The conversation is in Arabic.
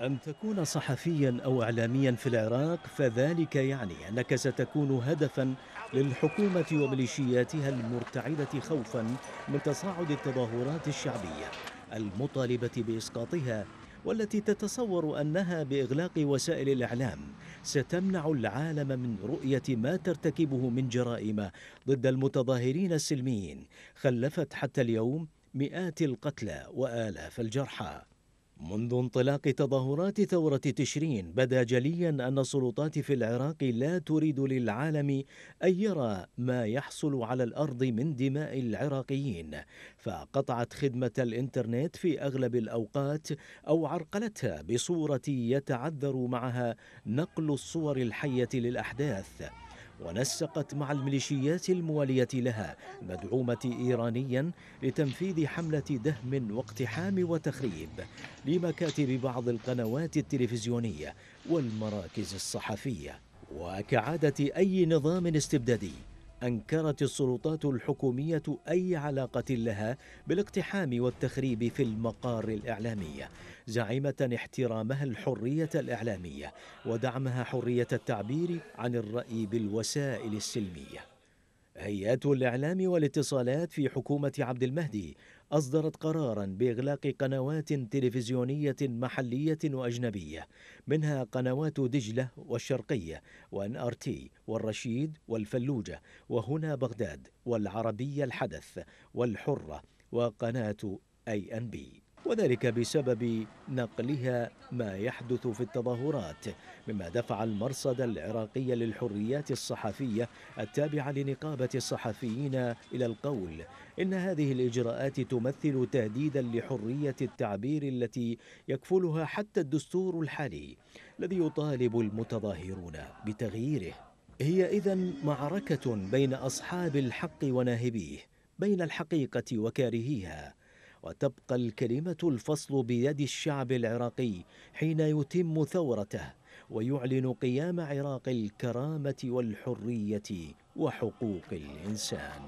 أن تكون صحفيا أو إعلاميا في العراق فذلك يعني أنك ستكون هدفا للحكومة وميليشياتها المرتعدة خوفا من تصاعد التظاهرات الشعبية المطالبة بإسقاطها والتي تتصور أنها بإغلاق وسائل الإعلام ستمنع العالم من رؤية ما ترتكبه من جرائم ضد المتظاهرين السلميين خلفت حتى اليوم مئات القتلى وآلاف الجرحى منذ انطلاق تظاهرات ثورة تشرين بدا جليا أن السلطات في العراق لا تريد للعالم أن يرى ما يحصل على الأرض من دماء العراقيين فقطعت خدمة الإنترنت في أغلب الأوقات أو عرقلتها بصورة يتعذر معها نقل الصور الحية للأحداث ونسقت مع الميليشيات الموالية لها مدعومة إيرانيا لتنفيذ حملة دهم واقتحام وتخريب لمكاتب بعض القنوات التلفزيونية والمراكز الصحفية وكعادة أي نظام استبدادي أنكرت السلطات الحكومية أي علاقة لها بالاقتحام والتخريب في المقار الاعلاميه زعيمة احترامها الحرية الإعلامية ودعمها حرية التعبير عن الرأي بالوسائل السلمية هيئات الإعلام والاتصالات في حكومة عبد المهدي أصدرت قرارا بإغلاق قنوات تلفزيونية محلية وأجنبية منها قنوات دجلة والشرقية وأن آر تي والرشيد والفلوجة وهنا بغداد والعربية الحدث والحرة وقناة أي أن بي وذلك بسبب نقلها ما يحدث في التظاهرات مما دفع المرصد العراقي للحريات الصحفية التابعة لنقابة الصحفيين إلى القول إن هذه الإجراءات تمثل تهديدا لحرية التعبير التي يكفلها حتى الدستور الحالي الذي يطالب المتظاهرون بتغييره هي إذا معركة بين أصحاب الحق وناهبيه بين الحقيقة وكارهيها وتبقى الكلمة الفصل بيد الشعب العراقي حين يتم ثورته ويعلن قيام عراق الكرامة والحرية وحقوق الإنسان.